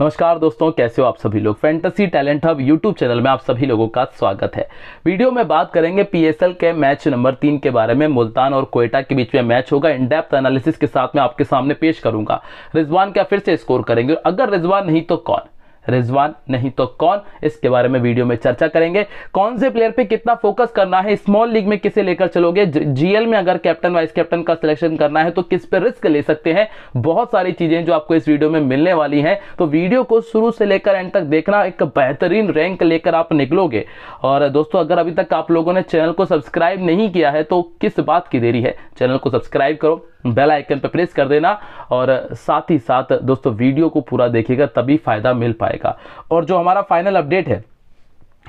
नमस्कार दोस्तों कैसे हो आप सभी लोग fantasy talent hub YouTube channel में आप सभी लोगों का स्वागत है वीडियो में बात करेंगे पीएसएल के मैच नंबर तीन के बारे में मुल्तान और कोयटा के बीच में मैच होगा इन डेप्थ एनालिसिस के साथ मैं आपके सामने पेश करूंगा रिजवान क्या फिर से स्कोर करेंगे अगर रिजवान नहीं तो कौन रिजवान नहीं तो कौन इसके बारे में वीडियो में चर्चा करेंगे कौन से प्लेयर पे कितना फोकस करना है स्मॉल लीग में किसे लेकर चलोगे जीएल में अगर कैप्टन वाइस कैप्टन का सिलेक्शन करना है तो किस पे रिस्क ले सकते हैं बहुत सारी चीजें जो आपको इस वीडियो में मिलने वाली हैं तो वीडियो को शुरू से लेकर एंड तक देखना एक बेहतरीन रैंक लेकर आप निकलोगे और दोस्तों अगर अभी तक आप लोगों ने चैनल को सब्सक्राइब नहीं किया है तो किस बात की देरी है चैनल को सब्सक्राइब करो बेल आइकन पर प्रेस कर देना और साथ ही साथ दोस्तों वीडियो को पूरा देखिएगा तभी फ़ायदा मिल पाएगा और जो हमारा फाइनल अपडेट है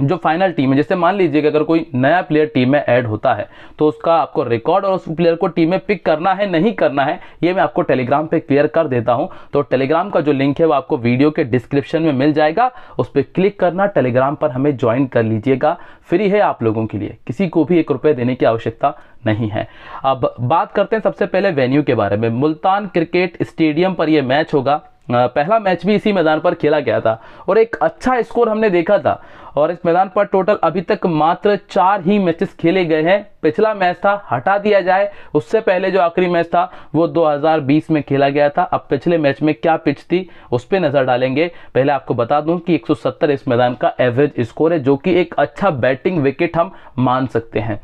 जो फाइनल टीम है जैसे मान लीजिए कि अगर कोई नया प्लेयर टीम में ऐड होता है तो उसका आपको रिकॉर्ड और उस प्लेयर को टीम में पिक करना है नहीं करना है ये मैं आपको टेलीग्राम पे क्लियर कर देता हूं तो टेलीग्राम का जो लिंक है वो आपको वीडियो के डिस्क्रिप्शन में मिल जाएगा उस पर क्लिक करना टेलीग्राम पर हमें ज्वाइन कर लीजिएगा फ्री है आप लोगों के लिए किसी को भी एक रुपये देने की आवश्यकता नहीं है अब बात करते हैं सबसे पहले वेन्यू के बारे में मुल्तान क्रिकेट स्टेडियम पर यह मैच होगा पहला मैच भी इसी मैदान पर खेला गया था और एक अच्छा स्कोर हमने देखा था और इस मैदान पर टोटल अभी तक मात्र चार ही मैचेस खेले गए हैं पिछला मैच था हटा दिया जाए उससे पहले जो आखिरी मैच था वो 2020 में खेला गया था अब पिछले मैच में क्या पिच थी उस पर नज़र डालेंगे पहले आपको बता दूं कि 170 इस मैदान का एवरेज स्कोर है जो कि एक अच्छा बैटिंग विकेट हम मान सकते हैं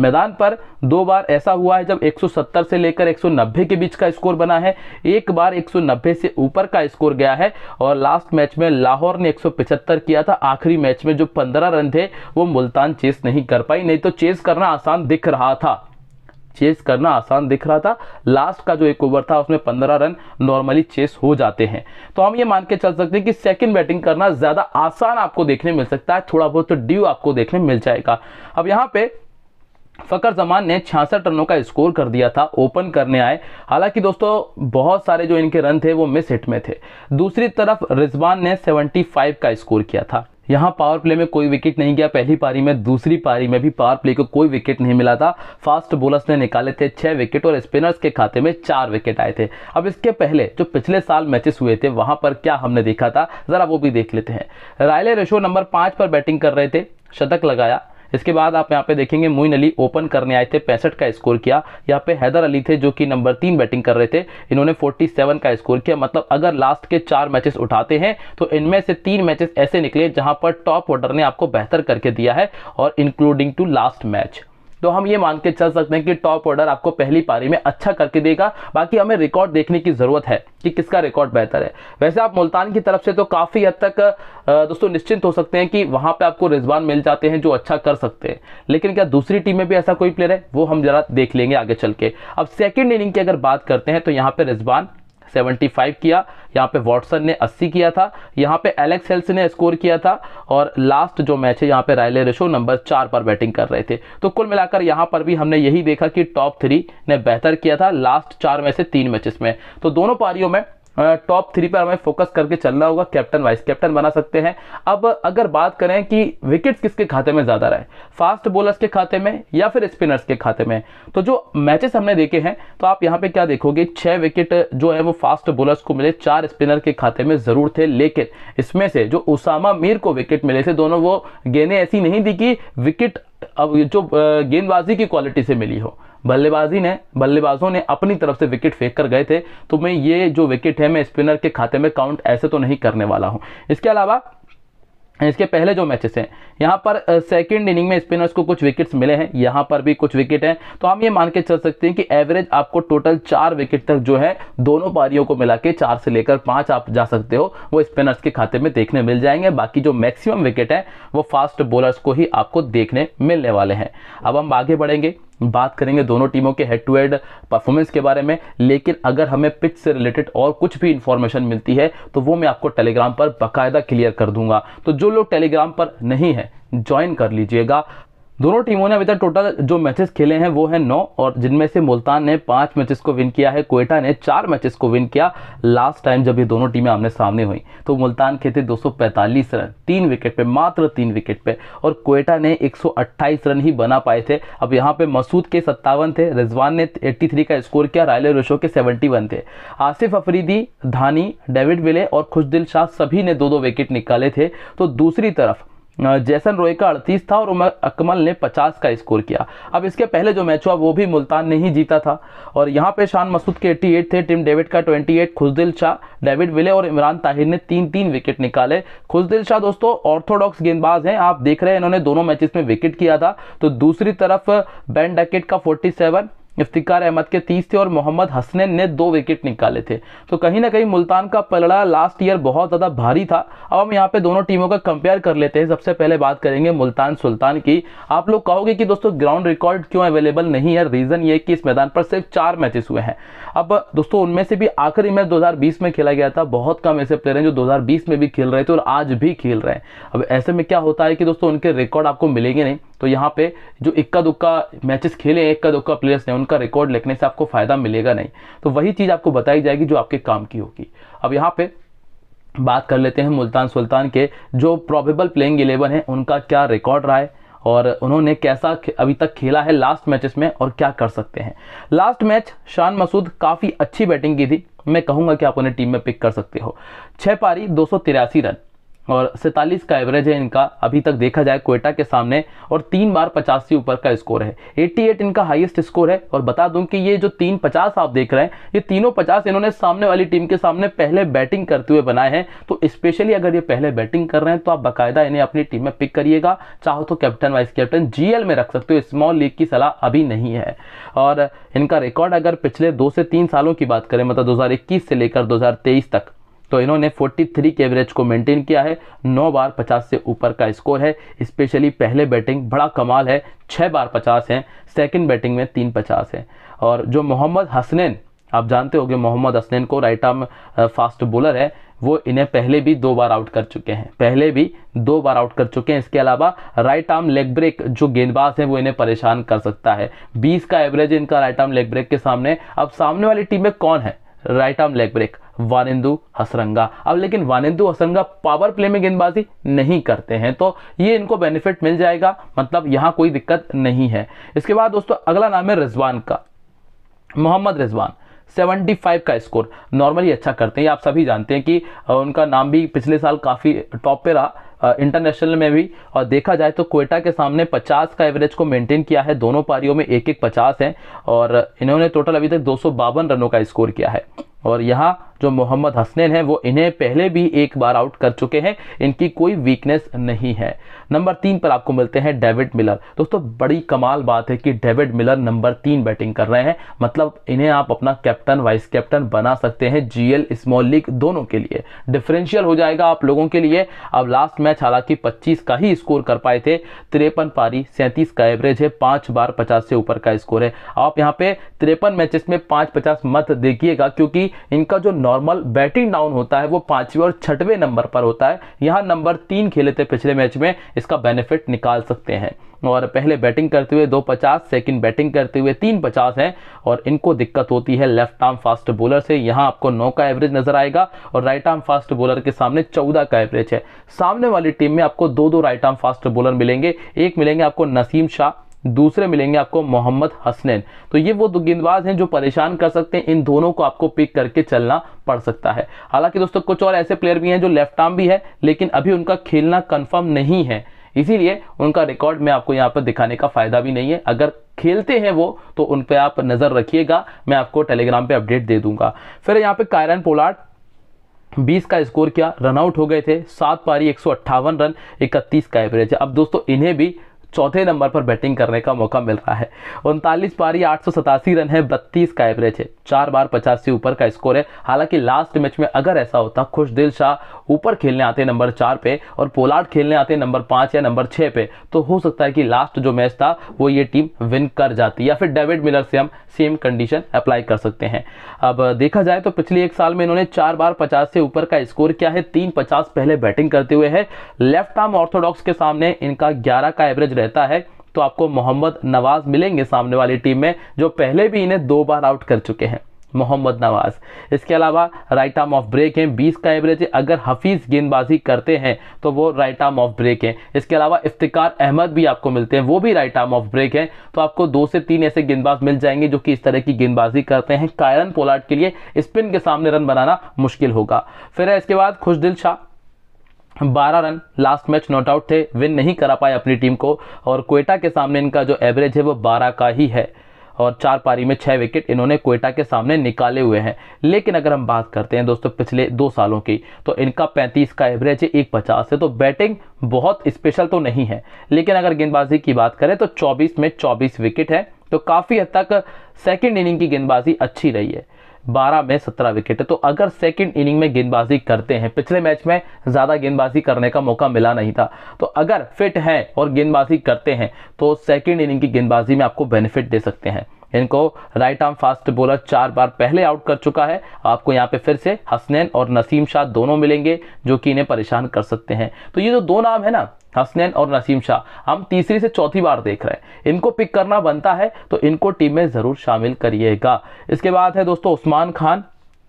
मैदान पर दो बार ऐसा हुआ है जब 170 से लेकर 190 के बीच का स्कोर बना है एक बार 190 से ऊपर का स्कोर गया है और लास्ट मैच में लाहौर ने 175 किया था आखिरी मैच में जो 15 रन थे वो मुल्तान चेस नहीं कर पाई नहीं तो चेस करना आसान दिख रहा था चेस करना आसान दिख रहा था लास्ट का जो एक ओवर था उसमें पंद्रह रन नॉर्मली चेस हो जाते हैं तो हम ये मान के चल सकते हैं कि सेकंड बैटिंग करना ज़्यादा आसान आपको देखने मिल सकता है थोड़ा बहुत तो ड्यू आपको देखने मिल जाएगा अब यहाँ पे फ़कर जमान ने छियासठ रनों का स्कोर कर दिया था ओपन करने आए हालांकि दोस्तों बहुत सारे जो इनके रन थे वो मिस हिट में थे दूसरी तरफ रिजवान ने 75 का स्कोर किया था यहाँ पावर प्ले में कोई विकेट नहीं गया पहली पारी में दूसरी पारी में भी पावर प्ले को कोई विकेट नहीं मिला था फास्ट बॉलर्स ने निकाले थे छः विकेट और स्पिनर्स के खाते में चार विकेट आए थे अब इसके पहले जो पिछले साल मैचेस हुए थे वहाँ पर क्या हमने देखा था ज़रा वो भी देख लेते हैं रायले रेशो नंबर पाँच पर बैटिंग कर रहे थे शतक लगाया इसके बाद आप यहाँ पे देखेंगे मोइन अली ओपन करने आए थे पैंसठ का स्कोर किया यहाँ पे हैदर अली थे जो कि नंबर तीन बैटिंग कर रहे थे इन्होंने 47 का स्कोर किया मतलब अगर लास्ट के चार मैचेस उठाते हैं तो इनमें से तीन मैचेस ऐसे निकले जहां पर टॉप ऑर्डर ने आपको बेहतर करके दिया है और इंक्लूडिंग टू लास्ट मैच तो हम ये मान के चल सकते हैं कि टॉप ऑर्डर आपको पहली पारी में अच्छा करके देगा बाकी हमें रिकॉर्ड देखने की ज़रूरत है कि किसका रिकॉर्ड बेहतर है वैसे आप मुल्तान की तरफ से तो काफ़ी हद तक दोस्तों निश्चिंत हो सकते हैं कि वहाँ पे आपको रिजवान मिल जाते हैं जो अच्छा कर सकते हैं लेकिन क्या दूसरी टीम में भी ऐसा कोई प्लेयर है वो हम ज़रा देख लेंगे आगे चल के अब सेकेंड इनिंग की अगर बात करते हैं तो यहाँ पर रिजवान 75 किया यहाँ पे वॉटसन ने 80 किया था यहाँ पे एलेक्स हेल्स ने स्कोर किया था और लास्ट जो मैच है यहाँ पे रायले रेशो नंबर चार पर बैटिंग कर रहे थे तो कुल मिलाकर यहाँ पर भी हमने यही देखा कि टॉप थ्री ने बेहतर किया था लास्ट चार में से तीन मैचेस में तो दोनों पारियों में टॉप थ्री पर हमें फोकस करके चलना होगा कैप्टन वाइस कैप्टन बना सकते हैं अब अगर बात करें कि विकेट किसके खाते में ज़्यादा रहे फास्ट बॉलर्स के खाते में या फिर स्पिनर्स के खाते में तो जो मैचेस हमने देखे हैं तो आप यहाँ पे क्या देखोगे छः विकेट जो है वो फास्ट बॉलर्स को मिले चार स्पिनर के खाते में ज़रूर थे लेकिन इसमें से जो उसामा मीर को विकेट मिले थे दोनों वो गेंदें ऐसी नहीं थी कि विकेट अब जो गेंदबाजी की क्वालिटी से मिली हो बल्लेबाजी ने बल्लेबाजों ने अपनी तरफ से विकेट फेंक कर गए थे तो मैं ये जो विकेट है मैं स्पिनर के खाते में काउंट ऐसे तो नहीं करने वाला हूँ इसके अलावा इसके पहले जो मैचेस हैं यहाँ पर सेकंड इनिंग में स्पिनर्स को कुछ विकेट्स मिले हैं यहाँ पर भी कुछ विकेट हैं तो हम ये मान के चल सकते हैं कि एवरेज आपको टोटल चार विकेट तक जो है दोनों पारियों को मिला के चार से लेकर पाँच आप जा सकते हो वो स्पिनर्स के खाते में देखने मिल जाएंगे बाकी जो मैक्सिमम विकेट हैं वो फास्ट बॉलर्स को ही आपको देखने मिलने वाले हैं अब हम आगे बढ़ेंगे बात करेंगे दोनों टीमों के हेड टू हेड परफॉर्मेंस के बारे में लेकिन अगर हमें पिच से रिलेटेड और कुछ भी इन्फॉर्मेशन मिलती है तो वो मैं आपको टेलीग्राम पर बाकायदा क्लियर कर दूंगा तो जो लोग टेलीग्राम पर नहीं है ज्वाइन कर लीजिएगा दोनों टीमों ने अभी तक टोटल जो मैचेस खेले हैं वो है नौ और जिनमें से मुल्तान ने पांच मैचेस को विन किया है कोयटा ने चार मैचेस को विन किया लास्ट टाइम जब ये दोनों टीमें आमने सामने हुई तो मुल्तान थे 245 रन तीन विकेट पे मात्र तीन विकेट पे और कोयटा ने 128 रन ही बना पाए थे अब यहाँ पे मसूद के सत्तावन थे रिजवान ने एट्टी का स्कोर किया रायले रोशो के सेवेंटी थे आसिफ अफरीदी धानी डेविड विले और खुशदिल शाह सभी ने दो दो विकेट निकाले थे तो दूसरी तरफ जैसन रॉय का अड़तीस था और उमर अकमल ने पचास का स्कोर किया अब इसके पहले जो मैच हुआ वो भी मुल्तान ने ही जीता था और यहाँ पे शान मसूद के 88 थे टीम डेविड का 28 खुशदिल शाह डेविड विले और इमरान ताहिर ने तीन तीन विकेट निकाले खुशदिल शाह दोस्तों ऑर्थोडॉक्स गेंदबाज हैं आप देख रहे हैं इन्होंने दोनों मैचेस में विकेट किया था तो दूसरी तरफ बैन डकेट का फोर्टी सेवन इफ्तिकार अहमद के तीस थे और मोहम्मद हसनैन ने दो विकेट निकाले थे तो कहीं ना कहीं मुल्तान का पलड़ा लास्ट ईयर बहुत ज़्यादा भारी था अब हम यहाँ पे दोनों टीमों का कंपेयर कर लेते हैं सबसे पहले बात करेंगे मुल्तान सुल्तान की आप लोग कहोगे कि दोस्तों ग्राउंड रिकॉर्ड क्यों अवेलेबल नहीं है रीज़न ये कि इस मैदान पर सिर्फ चार मैचेस हुए हैं अब दोस्तों उनमें से भी आखिरी मैच दो में खेला गया था बहुत कम ऐसे प्लेयर हैं जो दो में भी खेल रहे थे और आज भी खेल रहे हैं अब ऐसे में क्या होता है कि दोस्तों उनके रिकॉर्ड आपको मिलेंगे नहीं तो यहाँ पे जो इक्का दुक्का मैचेस खेले हैं इक्का दुक्का प्लेयर्स ने उनका रिकॉर्ड लिखने से आपको फ़ायदा मिलेगा नहीं तो वही चीज़ आपको बताई जाएगी जो आपके काम की होगी अब यहाँ पे बात कर लेते हैं मुल्तान सुल्तान के जो प्रॉबेबल प्लेइंग एलेवन है उनका क्या रिकॉर्ड रहा है और उन्होंने कैसा अभी तक खेला है लास्ट मैचेस में और क्या कर सकते हैं लास्ट मैच शान मसूद काफ़ी अच्छी बैटिंग की थी मैं कहूँगा कि आप उन्हें टीम में पिक कर सकते हो छः पारी दो रन और सैंतालीस का एवरेज है इनका अभी तक देखा जाए कोयटा के सामने और तीन बार पचास से ऊपर का स्कोर है 88 इनका हाईएस्ट स्कोर है और बता दूं कि ये जो तीन पचास आप देख रहे हैं ये तीनों पचास इन्होंने सामने वाली टीम के सामने पहले बैटिंग करते हुए बनाए हैं तो स्पेशली अगर ये पहले बैटिंग कर रहे हैं तो आप बाकायदा इन्हें अपनी टीम में पिक करिएगा चाहो तो कैप्टन वाइस कैप्टन जी में रख सकते हो स्मॉल लीग की सलाह अभी नहीं है और इनका रिकॉर्ड अगर पिछले दो से तीन सालों की बात करें मतलब दो से लेकर दो तक तो इन्होंने 43 के एवरेज को मेंटेन किया है नौ बार 50 से ऊपर का स्कोर है स्पेशली पहले बैटिंग बड़ा कमाल है छः बार 50 है सेकंड बैटिंग में तीन पचास है और जो मोहम्मद हसनैन आप जानते हो मोहम्मद हसनैन को राइट आर्म फास्ट बॉलर है वो इन्हें पहले भी दो बार आउट कर चुके हैं पहले भी दो बार आउट कर चुके हैं इसके अलावा राइट आर्म लेग ब्रेक जो गेंदबाज है वो इन्हें परेशान कर सकता है 20 का एवरेज इनका राइट आर्म लेग ब्रेक के सामने अब सामने वाली टीम में कौन है right arm leg break Wanindu Hasaranga अब लेकिन वानिंदु हसरंगा पावर प्ले में गेंदबाजी नहीं करते हैं तो ये इनको बेनिफिट मिल जाएगा मतलब यहाँ कोई दिक्कत नहीं है इसके बाद दोस्तों अगला नाम है रिजवान का मोहम्मद रिजवान 75 का स्कोर नॉर्मली अच्छा करते हैं आप सभी जानते हैं कि उनका नाम भी पिछले साल काफ़ी टॉप पे रहा इंटरनेशनल में भी और देखा जाए तो कोयटा के सामने 50 का एवरेज को मेंटेन किया है दोनों पारियों में एक एक 50 हैं और इन्होंने टोटल अभी तक दो रनों का स्कोर किया है और यहाँ जो मोहम्मद हसनैन है वो इन्हें पहले भी एक बार आउट कर चुके हैं इनकी कोई वीकनेस नहीं है नंबर तीन पर आपको मिलते हैं डेविड मिलर दोस्तों बड़ी कमाल बात है कि डेविड मिलर नंबर तीन बैटिंग कर रहे हैं मतलब इन्हें आप अपना कैप्टन वाइस कैप्टन बना सकते हैं जीएल स्मॉल लीग दोनों के लिए डिफरेंशियल हो जाएगा आप लोगों के लिए अब लास्ट मैच हालांकि पच्चीस का ही स्कोर कर पाए थे तिरपन पारी सैंतीस का एवरेज है पाँच बार पचास से ऊपर का स्कोर है आप यहाँ पे तिरपन मैचेस में पाँच पचास मत देखिएगा क्योंकि इनका जो नॉर्मल बैटिंग डाउन होता है वो पांचवें और छठवें नंबर पर होता है यहाँ नंबर तीन खेले थे पिछले मैच में इसका बेनिफिट निकाल सकते हैं और पहले बैटिंग करते हुए दो पचास सेकेंड बैटिंग करते हुए तीन पचास हैं और इनको दिक्कत होती है लेफ्ट आर्म फास्ट बॉलर से यहाँ आपको नौ का एवरेज नजर आएगा और राइट आर्म फास्ट बॉलर के सामने चौदह का एवरेज है सामने वाली टीम में आपको दो दो राइट आर्म फास्ट बॉलर मिलेंगे एक मिलेंगे आपको नसीम शाह दूसरे मिलेंगे आपको मोहम्मद हसनैन तो ये वो गेंदबाज हैं जो परेशान कर सकते हैं इन दोनों को आपको पिक करके चलना पड़ सकता है हालांकि दोस्तों कुछ और ऐसे प्लेयर भी हैं जो लेफ्ट आर्म भी है लेकिन अभी उनका खेलना कन्फर्म नहीं है इसीलिए उनका रिकॉर्ड मैं आपको यहाँ पर दिखाने का फायदा भी नहीं है अगर खेलते हैं वो तो उन पर आप नज़र रखिएगा मैं आपको टेलीग्राम पर अपडेट दे दूंगा फिर यहाँ पे कायरन पोलार्ड 20 का स्कोर किया रनआउट हो गए थे सात पारी एक रन 31 का एवरेज अब दोस्तों इन्हें भी चौथे नंबर पर बैटिंग करने का मौका मिल रहा है उनतालीस पारी आठ रन है बत्तीस का एवरेज है चार बार पचास से ऊपर का स्कोर है हालांकि लास्ट मैच में अगर ऐसा होता खुश दिल शाह ऊपर खेलने आते नंबर चार पे और पोलार्ड खेलने आते नंबर पाँच या नंबर छः पे तो हो सकता है कि लास्ट जो मैच था वो ये टीम विन कर जाती या फिर डेविड मिलर से हम सेम कंडीशन अप्लाई कर सकते हैं अब देखा जाए तो पिछले एक साल में इन्होंने चार बार पचास से ऊपर का स्कोर किया है तीन पचास पहले बैटिंग करते हुए है लेफ्ट आर्म ऑर्थोडॉक्स के सामने इनका ग्यारह का एवरेज रहता है तो आपको मोहम्मद नवाज मिलेंगे सामने वाली टीम में जो पहले भी इन्हें दो बार आउट कर चुके हैं मोहम्मद नवाज इसके अलावा राइट आर्म ऑफ ब्रेक हैं 20 का एवरेज है अगर हफीज़ गेंदबाजी करते हैं तो वो राइट आर्म ऑफ ब्रेक हैं इसके अलावा इफ्तिकार अहमद भी आपको मिलते हैं वो भी राइट आर्म ऑफ ब्रेक हैं तो आपको दो से तीन ऐसे गेंदबाज मिल जाएंगे जो कि इस तरह की गेंदबाजी करते हैं कायरन पोलाट के लिए स्पिन के सामने रन बनाना मुश्किल होगा फिर है इसके बाद खुशदिल शाह बारह run last match not out थे विन नहीं करा पाए अपनी टीम को और कोयटा के सामने इनका जो एवरेज है वो बारह का ही है और चार पारी में छः विकेट इन्होंने कोयटा के सामने निकाले हुए हैं लेकिन अगर हम बात करते हैं दोस्तों पिछले दो सालों की तो इनका पैंतीस का एवरेज है एक पचास है तो बैटिंग बहुत स्पेशल तो नहीं है लेकिन अगर गेंदबाजी की बात करें तो चौबीस में चौबीस विकेट है तो काफ़ी हद तक सेकेंड इनिंग की गेंदबाजी अच्छी रही है बारह में सत्रह विकेट है तो अगर सेकेंड इनिंग में गेंदबाजी करते हैं पिछले मैच में ज़्यादा गेंदबाजी करने का मौका मिला नहीं था तो अगर फिट हैं और गेंदबाजी करते हैं तो सेकेंड इनिंग की गेंदबाजी में आपको बेनिफिट दे सकते हैं इनको राइट आर्म फास्ट बॉलर चार बार पहले आउट कर चुका है आपको यहाँ पे फिर से हसनैन और नसीम शाह दोनों मिलेंगे जो कि इन्हें परेशान कर सकते हैं तो ये जो दो नाम है ना हसनैन और नसीम शाह हम तीसरी से चौथी बार देख रहे हैं इनको पिक करना बनता है तो इनको टीम में ज़रूर शामिल करिएगा इसके बाद है दोस्तों उस्मान खान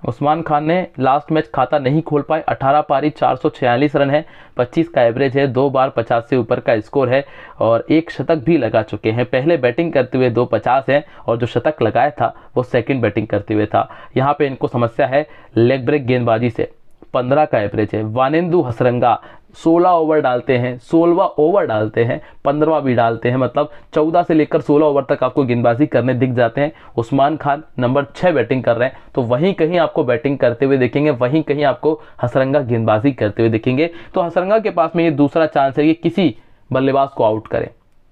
उस्मान खान ने लास्ट मैच खाता नहीं खोल पाए 18 पारी 446 रन है 25 का एवरेज है दो बार 50 से ऊपर का स्कोर है और एक शतक भी लगा चुके हैं पहले बैटिंग करते हुए दो पचास हैं और जो शतक लगाया था वो सेकंड बैटिंग करते हुए था यहाँ पे इनको समस्या है लेग ब्रेक गेंदबाजी से पंद्रह का एवरेज है वानेंदु हसरंगा सोलह ओवर डालते हैं सोलवा ओवर डालते हैं पंद्रवा भी डालते हैं मतलब चौदह से लेकर सोलह ओवर तक आपको गेंदबाजी करने दिख जाते हैं उस्मान खान नंबर छः बैटिंग कर रहे हैं तो वहीं कहीं आपको बैटिंग करते हुए देखेंगे वहीं कहीं आपको हसरंगा गेंदबाजी करते हुए देखेंगे तो हसरंगा के पास में ये दूसरा चांस है कि किसी बल्लेबाज को आउट करें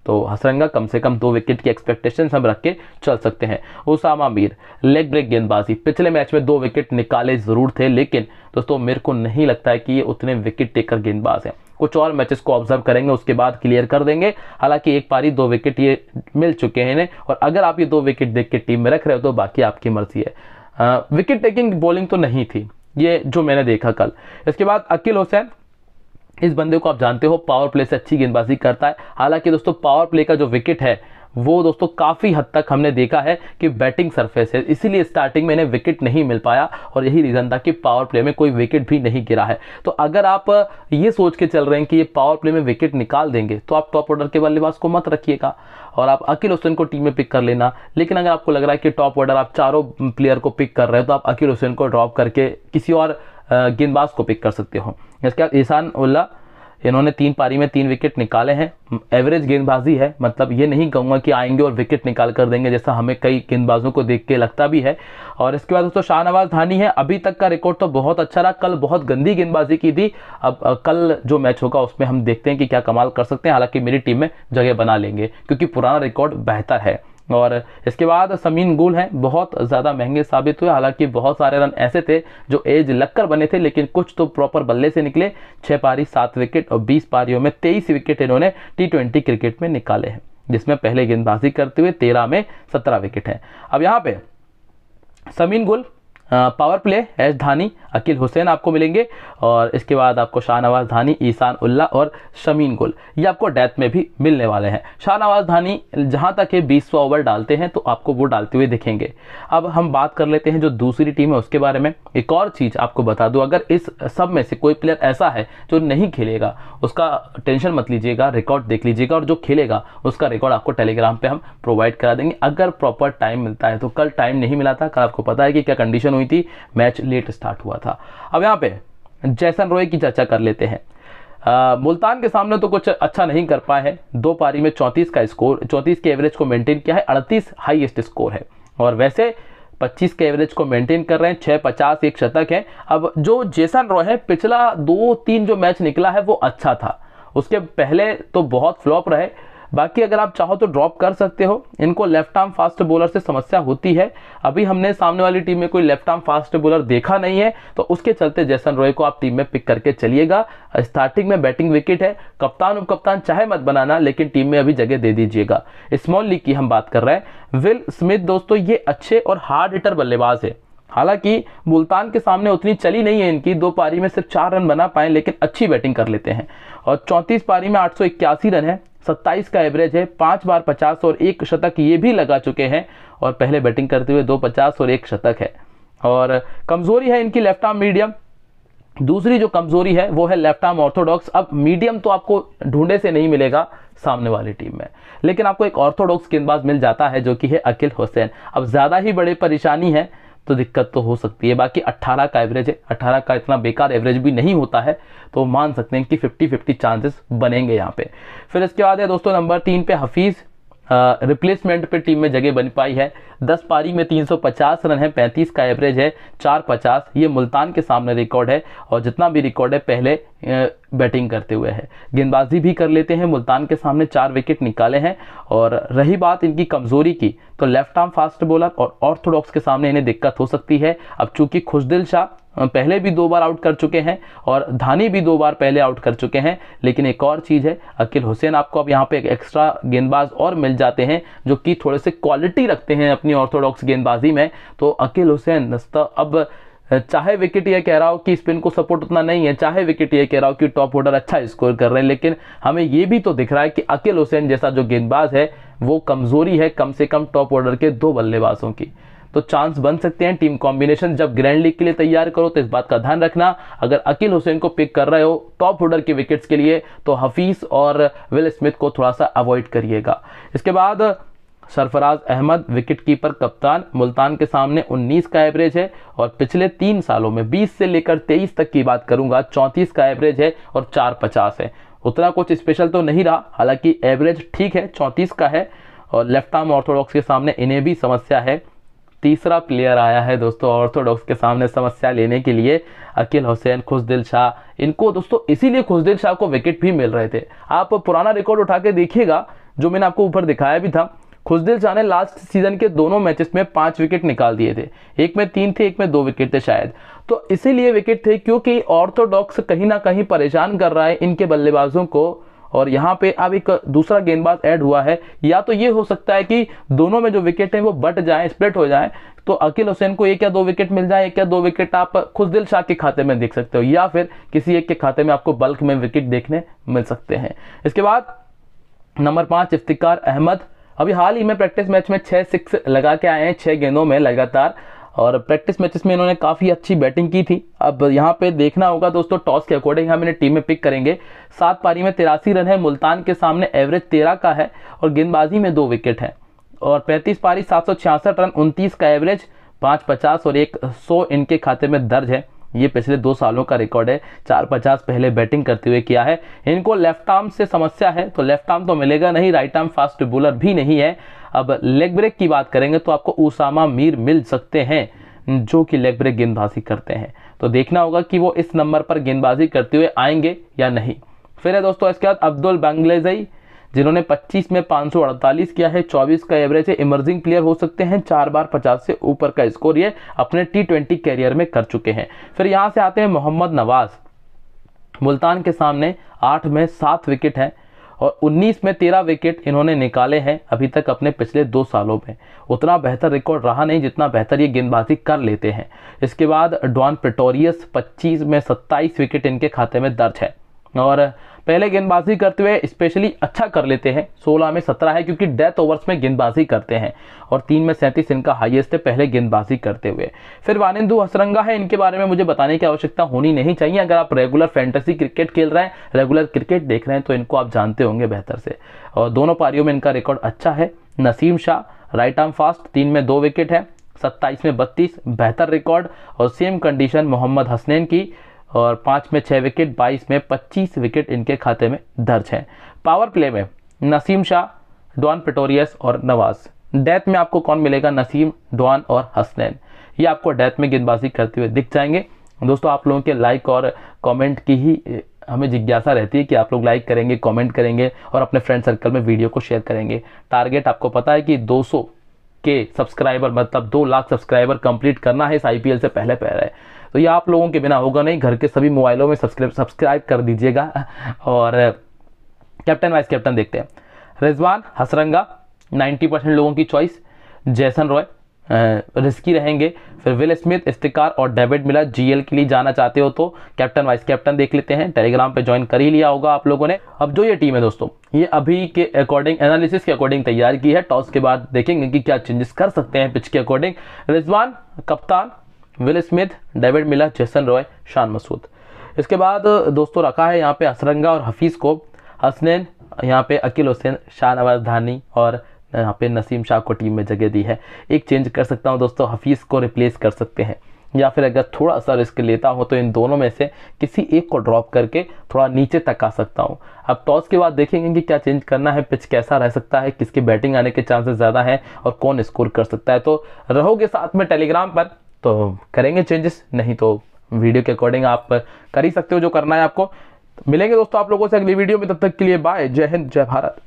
तो हसरंगा कम से कम दो विकेट की एक्सपेक्टेशन हम रख के चल सकते हैं उसामा मीर लेग ब्रेक गेंदबाजी पिछले मैच में दो विकेट निकाले ज़रूर थे लेकिन दोस्तों मेरे को नहीं लगता है कि ये उतने विकेट टेकर गेंदबाज हैं कुछ और मैचेस को ऑब्जर्व करेंगे उसके बाद क्लियर कर देंगे हालांकि एक पारी दो विकेट ये मिल चुके हैं इन्हें और अगर आप ये दो विकेट देख के टीम में रख रहे हो तो बाकी आपकी मर्जी है आ, विकेट टेकिंग बॉलिंग तो नहीं थी ये जो मैंने देखा कल इसके बाद अकील हुसैन इस बंदे को आप जानते हो पावर प्ले से अच्छी गेंदबाजी करता है हालांकि दोस्तों पावर प्ले का जो विकेट है वो दोस्तों काफ़ी हद तक हमने देखा है कि बैटिंग सरफेस है इसीलिए स्टार्टिंग में इन्हें विकेट नहीं मिल पाया और यही रीज़न था कि पावर प्ले में कोई विकेट भी नहीं गिरा है तो अगर आप ये सोच के चल रहे हैं कि ये पावर प्ले में विकेट निकाल देंगे तो आप टॉप ऑर्डर के बल्लेबाज को मत रखिएगा और आप अकील हुसैन को टीम में पिक कर लेना लेकिन अगर आपको लग रहा है कि टॉप ऑर्डर आप चारों प्लेयर को पिक कर रहे हो तो आप अकील हुसैन को ड्रॉप करके किसी और गेंदबाज को पिक कर सकते हो इसके बाद ईशान उल्ला इन्होंने तीन पारी में तीन विकेट निकाले हैं एवरेज गेंदबाजी है मतलब ये नहीं कहूँगा कि आएंगे और विकेट निकाल कर देंगे जैसा हमें कई गेंदबाजों को देख के लगता भी है और इसके बाद दोस्तों शाहनवाज धानी है अभी तक का रिकॉर्ड तो बहुत अच्छा रहा कल बहुत गंदी गेंदबाजी की थी अब कल जो मैच होगा उसमें हम देखते हैं कि क्या कमाल कर सकते हैं हालांकि मेरी टीम में जगह बना लेंगे क्योंकि पुराना रिकॉर्ड बेहतर है और इसके बाद समीन गुल हैं बहुत ज़्यादा महंगे साबित हुए हालांकि बहुत सारे रन ऐसे थे जो एज लगकर बने थे लेकिन कुछ तो प्रॉपर बल्ले से निकले छः पारी सात विकेट और बीस पारियों में तेईस विकेट इन्होंने टी ट्वेंटी क्रिकेट में निकाले हैं जिसमें पहले गेंदबाजी करते हुए तेरह में सत्रह विकेट हैं अब यहाँ पे समीन गुल पावर प्ले एस धानी अकील हुसैन आपको मिलेंगे और इसके बाद आपको शाहनवाज धानी ईसान उल्ला और शमीन गुल ये आपको डेथ में भी मिलने वाले हैं शाहनवाज धानी जहाँ तक ये बीस ओवर डालते हैं तो आपको वो डालते हुए दिखेंगे अब हम बात कर लेते हैं जो दूसरी टीम है उसके बारे में एक और चीज़ आपको बता दूँ अगर इस सब में से कोई प्लेयर ऐसा है जो नहीं खेलेगा उसका टेंशन मत लीजिएगा रिकॉर्ड देख लीजिएगा और जो खेलेगा उसका रिकॉर्ड आपको टेलीग्राम पर हम प्रोवाइड करा देंगे अगर प्रॉपर टाइम मिलता है तो कल टाइम नहीं मिला था कल आपको पता है कि क्या कंडीशन हुई थी मैच लेट स्टार्ट हुआ था अब यहाँ पे जैसन रॉय की चर्चा कर लेते हैं आ, मुल्तान के सामने तो कुछ अच्छा नहीं कर पाए हैं दो पारी में 34 का स्कोर 34 के एवरेज को मेंटेन किया है 38 हाईएस्ट स्कोर है और वैसे 25 के एवरेज को मेंटेन कर रहे हैं छः पचास एक शतक है अब जो जेसन रॉय है पिछला दो तीन जो मैच निकला है वो अच्छा था उसके पहले तो बहुत फ्लॉप रहे बाकी अगर आप चाहो तो ड्रॉप कर सकते हो इनको लेफ्ट आर्म फास्ट बॉलर से समस्या होती है अभी हमने सामने वाली टीम में कोई लेफ्ट आर्म फास्ट बॉलर देखा नहीं है तो उसके चलते जैसन रॉय को आप टीम में पिक करके चलिएगा स्टार्टिंग में बैटिंग विकेट है कप्तान उपकप्तान चाहे मत बनाना लेकिन टीम में अभी जगह दे दीजिएगा स्मॉल लीग की हम बात कर रहे हैं विल स्मिथ दोस्तों ये अच्छे और हार्ड हिटर बल्लेबाज है हालांकि मुल्तान के सामने उतनी चली नहीं है इनकी दो पारी में सिर्फ चार रन बना पाए लेकिन अच्छी बैटिंग कर लेते हैं और चौंतीस पारी में आठ रन है सत्ताईस का एवरेज है पांच बार पचास और एक शतक ये भी लगा चुके हैं और पहले बैटिंग करते हुए दो पचास और एक शतक है और कमज़ोरी है इनकी लेफ्ट आर्म मीडियम दूसरी जो कमज़ोरी है वो है लेफ्ट आर्म ऑर्थोडॉक्स अब मीडियम तो आपको ढूंढे से नहीं मिलेगा सामने वाली टीम में लेकिन आपको एक ऑर्थोडॉक्स गेंदबाज मिल जाता है जो कि है अकिल हुसैन अब ज़्यादा ही बड़े परेशानी है तो दिक्कत तो हो सकती है बाकी 18 का एवरेज है 18 का इतना बेकार एवरेज भी नहीं होता है तो मान सकते हैं कि 50 50 चांसेस बनेंगे यहाँ पे फिर इसके बाद है दोस्तों नंबर तीन पे हफीज़ रिप्लेसमेंट पे टीम में जगह बन पाई है 10 पारी में 350 रन है 35 का एवरेज है 450 ये मुल्तान के सामने रिकॉर्ड है और जितना भी रिकॉर्ड है पहले बैटिंग करते हुए है गेंदबाजी भी कर लेते हैं मुल्तान के सामने चार विकेट निकाले हैं और रही बात इनकी कमज़ोरी की तो लेफ्ट आर्म फास्ट बॉलर और ऑर्थोडॉक्स के सामने इन्हें दिक्कत हो सकती है अब चूंकि खुशदिल शाह पहले भी दो बार आउट कर चुके हैं और धानी भी दो बार पहले आउट कर चुके हैं लेकिन एक और चीज़ है अकील हुसैन आपको अब यहाँ पे एक एक्स्ट्रा गेंदबाज और मिल जाते हैं जो कि थोड़े से क्वालिटी रखते हैं अपनी ऑर्थोडॉक्स गेंदबाजी में तो अकील हुसैन अब चाहे विकेट ये कह रहा हो कि स्पिन को सपोर्ट उतना नहीं है चाहे विकेट ये कह रहा हो कि टॉप ऑर्डर अच्छा स्कोर कर रहे हैं लेकिन हमें ये भी तो दिख रहा है कि अकेल हुसैन जैसा जो गेंदबाज है वो कमज़ोरी है कम से कम टॉप ऑर्डर के दो बल्लेबाजों की तो चांस बन सकते हैं टीम कॉम्बिनेशन जब ग्रैंड लीग के लिए तैयार करो तो इस बात का ध्यान रखना अगर अकील हुसैन को पिक कर रहे हो टॉप होल्डर के विकेट्स के लिए तो हफीज़ और विल स्मिथ को थोड़ा सा अवॉइड करिएगा इसके बाद सरफराज अहमद विकेट कीपर कप्तान मुल्तान के सामने 19 का एवरेज है और पिछले तीन सालों में 20 से लेकर 23 तक की बात करूंगा 34 का एवरेज है और चार पचास है उतना कुछ स्पेशल तो नहीं रहा हालांकि एवरेज ठीक है 34 का है और लेफ्ट आर्म ऑर्थोडॉक्स के सामने इन्हें भी समस्या है तीसरा प्लेयर आया है दोस्तों ऑर्थोडॉक्स के सामने समस्या लेने के लिए अकील हुसैन खुशदिल शाह इनको दोस्तों इसीलिए खुशदिल शाह को विकेट भी मिल रहे थे आप पुराना रिकॉर्ड उठा के देखिएगा जो मैंने आपको ऊपर दिखाया भी था खुशदिल शाह ने लास्ट सीजन के दोनों मैचेस में पांच विकेट निकाल दिए थे एक में तीन थे एक में दो विकेट थे शायद तो इसीलिए विकेट थे क्योंकि ऑर्थोडॉक्स कहीं ना कहीं परेशान कर रहा है इनके बल्लेबाजों को और यहाँ पे अब एक दूसरा गेंदबाज ऐड हुआ है या तो ये हो सकता है कि दोनों में जो विकेट हैं वो बट जाए स्प्लिट हो जाए तो अकील हुसैन को एक या दो विकेट मिल जाए एक या दो विकेट आप खुद दिल शाह के खाते में देख सकते हो या फिर किसी एक के खाते में आपको बल्क में विकेट देखने मिल सकते हैं इसके बाद नंबर पाँच इफ्तिकार अहमद अभी हाल ही में प्रैक्टिस मैच में छः सिक्स लगा के आए हैं छः गेंदों में लगातार और प्रैक्टिस मैचेस में इन्होंने काफ़ी अच्छी बैटिंग की थी अब यहाँ पे देखना होगा दोस्तों टॉस के अकॉर्डिंग हम इन्हें टीम में पिक करेंगे सात पारी में तिरासी रन है मुल्तान के सामने एवरेज तेरह का है और गेंदबाजी में दो विकेट है और पैंतीस पारी सात रन उनतीस का एवरेज पाँच पचास और एक सौ इनके खाते में दर्ज है ये पिछले दो सालों का रिकॉर्ड है चार पचास पहले बैटिंग करते हुए किया है इनको लेफ्ट आर्म से समस्या है तो लेफ्ट आर्म तो मिलेगा नहीं राइट आर्म फास्ट बॉलर भी नहीं है अब लेग ब्रेक की बात करेंगे तो आपको उसामा मीर मिल सकते हैं जो कि लेग ब्रेक गेंदबाजी करते हैं तो देखना होगा कि वो इस नंबर पर गेंदबाजी करते हुए आएंगे या नहीं फिर है दोस्तों इसके बाद अब्दुल बंगलेजई जिन्होंने 25 में 548 किया है 24 का एवरेज है इमर्जिंग प्लेयर हो सकते हैं चार बार 50 से ऊपर का स्कोर ये अपने टी ट्वेंटी कैरियर में कर चुके हैं फिर यहाँ से आते हैं मोहम्मद नवाज़ मुल्तान के सामने आठ में सात विकेट हैं और 19 में 13 विकेट इन्होंने निकाले हैं अभी तक अपने पिछले दो सालों में उतना बेहतर रिकॉर्ड रहा नहीं जितना बेहतर ये गेंदबाजी कर लेते हैं इसके बाद डॉन प्रिटोरियस 25 में 27 विकेट इनके खाते में दर्ज है और पहले गेंदबाजी करते हुए स्पेशली अच्छा कर लेते हैं सोलह में सत्रह है क्योंकि डेथ ओवर्स में गेंदबाजी करते हैं और तीन में सैंतीस इनका हाईएस्ट है पहले गेंदबाजी करते हुए फिर वानिंदु हसरंगा है इनके बारे में मुझे बताने की आवश्यकता होनी नहीं चाहिए अगर आप रेगुलर फैंटेसी क्रिकेट खेल रहे हैं रेगुलर क्रिकेट देख रहे हैं तो इनको आप जानते होंगे बेहतर से और दोनों पारियों में इनका रिकॉर्ड अच्छा है Naseem Shah right arm fast तीन में दो विकेट है सत्ताईस में बत्तीस बेहतर रिकॉर्ड और सेम कंडीशन मोहम्मद हसनैन की और पाँच में छः विकेट बाईस में पच्चीस विकेट इनके खाते में दर्ज हैं पावर प्ले में नसीम शाह डॉन पिटोरियस और नवाज डेथ में आपको कौन मिलेगा नसीम डॉन और हसनैन ये आपको डेथ में गेंदबाजी करते हुए दिख जाएंगे दोस्तों आप लोगों के लाइक और कमेंट की ही हमें जिज्ञासा रहती है कि आप लोग लाइक करेंगे कमेंट करेंगे और अपने फ्रेंड सर्कल में वीडियो को शेयर करेंगे टारगेट आपको पता है कि 200 के सब्सक्राइबर मतलब दो लाख सब्सक्राइबर कंप्लीट करना है इस आईपीएल से पहले पहले तो ये आप लोगों के बिना होगा नहीं घर के सभी मोबाइलों में सब्सक्राइब सब्सक्राइब कर दीजिएगा और कैप्टन वाइस कैप्टन देखते हैं रिजवान हसरंगा 90 परसेंट लोगों की चॉइस जैसन रॉय रिस्की रहेंगे फिर विल स्मिथ इफ्तिकार और डेविड मिला जीएल के लिए जाना चाहते हो तो कैप्टन वाइस कैप्टन देख लेते हैं टेलीग्राम पे ज्वाइन कर ही लिया होगा आप लोगों ने अब जो ये टीम है दोस्तों ये अभी के अकॉर्डिंग एनालिसिस के अकॉर्डिंग तैयार की है टॉस के बाद देखेंगे कि क्या चेंजेस कर सकते हैं पिच के अकॉर्डिंग रिजवान कप्तान Will Smith David Miller Jason Roy Shan Masood इसके बाद दोस्तों रखा है यहाँ पे असरंगा और हफीज़ को हसनैन यहाँ पे अकील हुसैन शान अवाज धानी और यहाँ पे नसीम शाह को टीम में जगह दी है एक चेंज कर सकता हूँ दोस्तों हफीज़ को रिप्लेस कर सकते हैं या फिर अगर थोड़ा सा रिस्क लेता हूँ तो इन दोनों में से किसी एक को ड्रॉप करके थोड़ा नीचे तक आ सकता हूँ अब टॉस के बाद देखेंगे कि क्या चेंज करना है पिच कैसा रह सकता है किसकी बैटिंग आने के चांसेस ज़्यादा हैं और कौन स्कोर कर सकता है तो रहोगे साथ में टेलीग्राम पर तो करेंगे चेंजेस नहीं तो वीडियो के अकॉर्डिंग आप कर ही सकते हो जो करना है आपको मिलेंगे दोस्तों आप लोगों से अगली वीडियो में तब तक के लिए बाय जय हिंद जय भारत